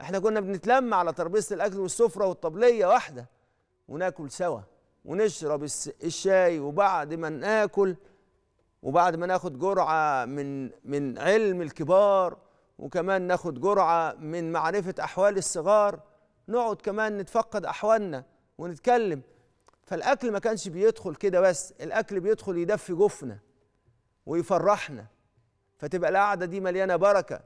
احنا كنا بنتلم على ترابيزه الاكل والسفره والطبليه واحده وناكل سوا ونشرب الشاي وبعد ما ناكل وبعد ما ناخد جرعه من من علم الكبار وكمان ناخد جرعه من معرفه احوال الصغار نقعد كمان نتفقد احوالنا ونتكلم فالاكل ما كانش بيدخل كده بس الاكل بيدخل يدفي جفنا ويفرحنا فتبقى القعده دي مليانه بركه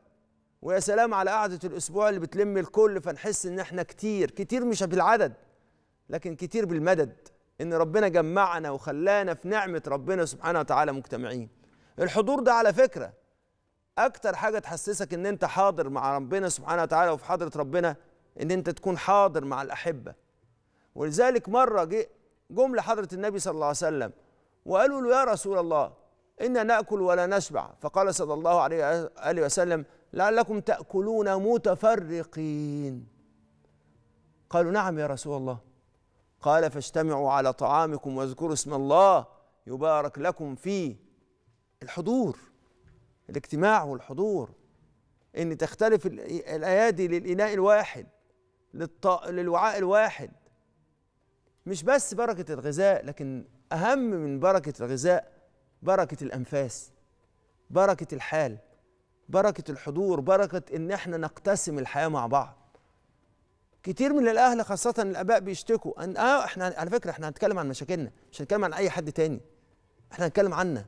ويا سلام على قعدة الأسبوع اللي بتلم الكل فنحس إن إحنا كتير كتير مش بالعدد لكن كتير بالمدد إن ربنا جمعنا وخلانا في نعمة ربنا سبحانه وتعالى مجتمعين الحضور ده على فكرة أكتر حاجة تحسسك إن أنت حاضر مع ربنا سبحانه وتعالى وفي حضرة ربنا إن أنت تكون حاضر مع الأحبة ولذلك مرة جه جم لحضرة النبي صلى الله عليه وسلم وقالوا له يا رسول الله إنا نأكل ولا نشبع فقال صلى الله عليه وآله وسلم لعلكم تأكلون متفرقين قالوا نعم يا رسول الله قال فاجتمعوا على طعامكم واذكروا اسم الله يبارك لكم فيه الحضور الاجتماع والحضور ان تختلف الايادي للاناء الواحد للوعاء الواحد مش بس بركه الغذاء لكن اهم من بركه الغذاء بركه الانفاس بركه الحال بركه الحضور بركه ان احنا نقتسم الحياه مع بعض كتير من الاهل خاصه الاباء بيشتكوا ان اه احنا على فكره احنا هنتكلم عن مشاكلنا مش هنتكلم عن اي حد تاني احنا هنتكلم عنا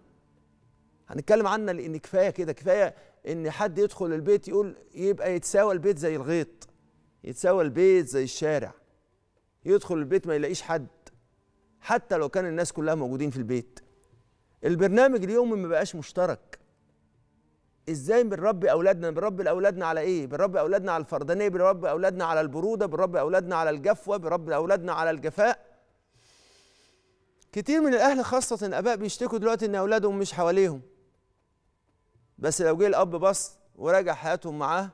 هنتكلم عنا لان كفايه كده كفايه ان حد يدخل البيت يقول يبقى يتساوى البيت زي الغيط يتساوى البيت زي الشارع يدخل البيت ما يلاقيش حد حتى لو كان الناس كلها موجودين في البيت البرنامج اليومي ما بقاش مشترك ازاي بنربي اولادنا بنربي ايه؟ اولادنا على ايه بنربي اولادنا على الفردانيه بنربي اولادنا على البروده بنربي اولادنا على الجفوه بنربي اولادنا على الجفاء كتير من الاهل خاصه الاباء بيشتكوا دلوقتي ان اولادهم مش حواليهم بس لو جه الاب بص وراجع حياتهم معاه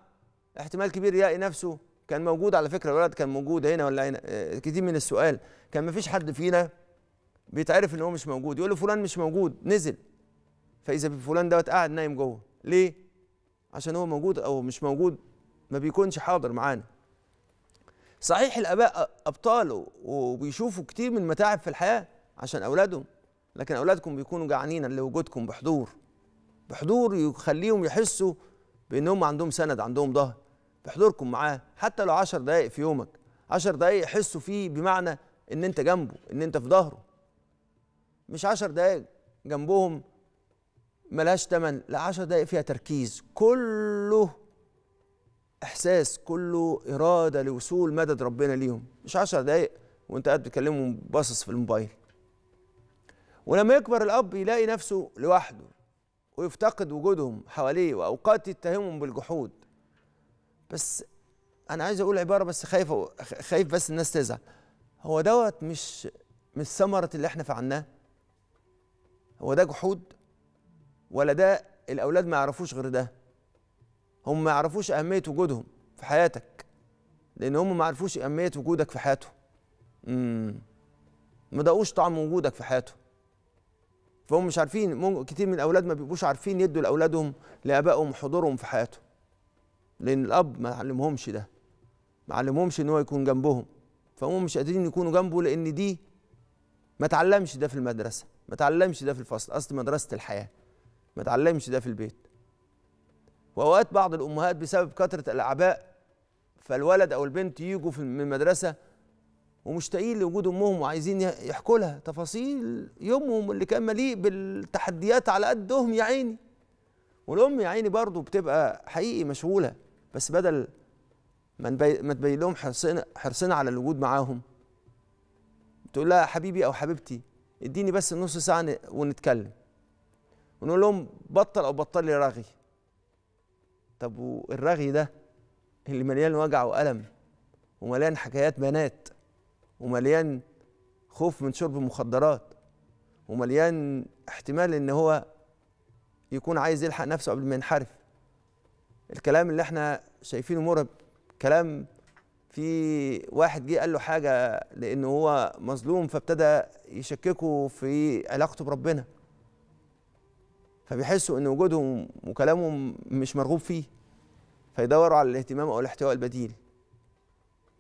احتمال كبير يلاقي نفسه كان موجود على فكره الولد كان موجود هنا ولا هنا آه، كتير من السؤال كان مفيش حد فينا بيتعرف ان هو مش موجود يقول له فلان مش موجود نزل فاذا فلان دوت قاعد نايم جوه ليه عشان هو موجود او مش موجود ما بيكونش حاضر معانا صحيح الاباء ابطال وبيشوفوا كتير من المتاعب في الحياه عشان اولادهم لكن اولادكم بيكونوا جعانين لوجودكم بحضور بحضور يخليهم يحسوا بانهم عندهم سند عندهم ظهر بحضوركم معاه حتى لو 10 دقائق في يومك 10 دقائق يحسوا فيه بمعنى ان انت جنبه ان انت في ظهره مش 10 دقائق جنبهم ملهاش تمن لا 10 دقائق فيها تركيز كله احساس كله اراده لوصول مدد ربنا ليهم مش 10 دقائق وانت قاعد بتكلمهم باصص في الموبايل ولما يكبر الاب يلاقي نفسه لوحده ويفتقد وجودهم حواليه واوقات يتهمهم بالجحود بس انا عايز اقول عباره بس خايف خايف بس الناس تزعل هو دوت مش مش ثمره اللي احنا فعلناه هو ده جحود ولا ده الاولاد ما يعرفوش غير ده هم ما يعرفوش اهميه وجودهم في حياتك لان هم ما عرفوش اهميه وجودك في حياتهم امم ما دقوش طعم وجودك في حياتهم فهم مش عارفين كتير من الاولاد ما بيبقوش عارفين يدوا لاولادهم لابائهم حضورهم في حياتهم لان الاب ما علمهمش ده ما علمهمش ان هو يكون جنبهم فهم مش قادرين يكونوا جنبه لان دي ما تعلمش ده في المدرسه ما تعلمش ده في الفصل اصل مدرسه الحياه ما تعلمش ده في البيت واوقات بعض الامهات بسبب كثره الاعباء فالولد او البنت يجوا من المدرسه ومشتاقين لوجود امهم وعايزين يحكوا لها تفاصيل يومهم اللي كان مليء بالتحديات على قدهم يا عيني والام يا عيني برضه بتبقى حقيقي مشغوله بس بدل ما ما تبين لهم حرصنا حرصنا على الوجود معاهم تقول لها حبيبي او حبيبتي اديني بس نص ساعه ونتكلم ونقول لهم بطل او بطلي رغي طب والرغي ده اللي مليان وجع والم ومليان حكايات بنات ومليان خوف من شرب مخدرات ومليان احتمال ان هو يكون عايز يلحق نفسه قبل ما ينحرف الكلام اللي احنا شايفينه مرعب كلام في واحد جه قال له حاجه لان هو مظلوم فابتدى يشككه في علاقته بربنا فبيحسوا ان وجودهم وكلامهم مش مرغوب فيه فيدوروا على الاهتمام او الاحتواء البديل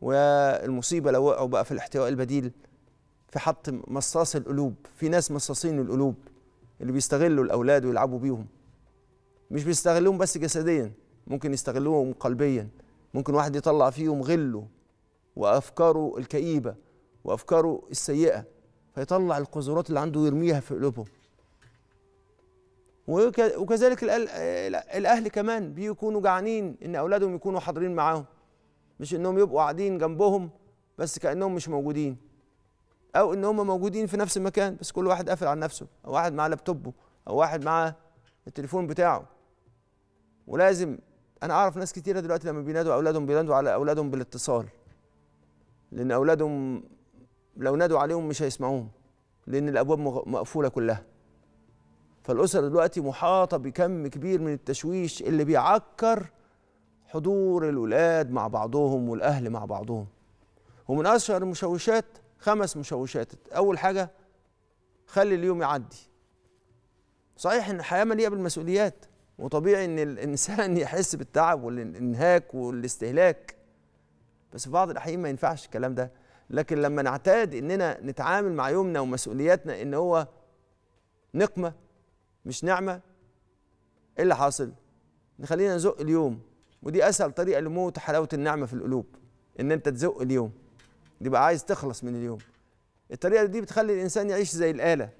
والمصيبه لو وقعوا بقى في الاحتواء البديل في حط مصاص القلوب في ناس مصاصين القلوب اللي بيستغلوا الاولاد ويلعبوا بيهم مش بيستغلوهم بس جسديا ممكن يستغلوهم قلبيا ممكن واحد يطلع فيهم غله وافكاره الكئيبه وافكاره السيئه فيطلع القذورات اللي عنده ويرميها في قلوبهم وكذلك الاهل كمان بيكونوا جعانين ان اولادهم يكونوا حاضرين معاهم مش انهم يبقوا قاعدين جنبهم بس كانهم مش موجودين او ان هم موجودين في نفس المكان بس كل واحد قافل على نفسه او واحد معاه لابتوبه او واحد معاه التليفون بتاعه ولازم انا اعرف ناس كتيره دلوقتي لما بينادوا اولادهم بينادوا على اولادهم بالاتصال لان اولادهم لو نادوا عليهم مش هيسمعوهم لان الابواب مقفوله كلها فالأسر دلوقتي محاطة بكم كبير من التشويش اللي بيعكر حضور الاولاد مع بعضهم والأهل مع بعضهم ومن أشهر المشوشات خمس مشوشات أول حاجة خلي اليوم يعدي صحيح إن الحياة مليئة بالمسؤوليات وطبيعي إن الإنسان يحس بالتعب والإنهاك والاستهلاك بس في بعض الأحيان ما ينفعش الكلام ده لكن لما نعتاد إننا نتعامل مع يومنا ومسؤولياتنا إن هو نقمة مش نعمه ايه اللي حاصل نخلينا نزق اليوم ودي اسهل طريقه لموت حلاوه النعمه في القلوب ان انت تزق اليوم بقى عايز تخلص من اليوم الطريقه دي بتخلي الانسان يعيش زي الاله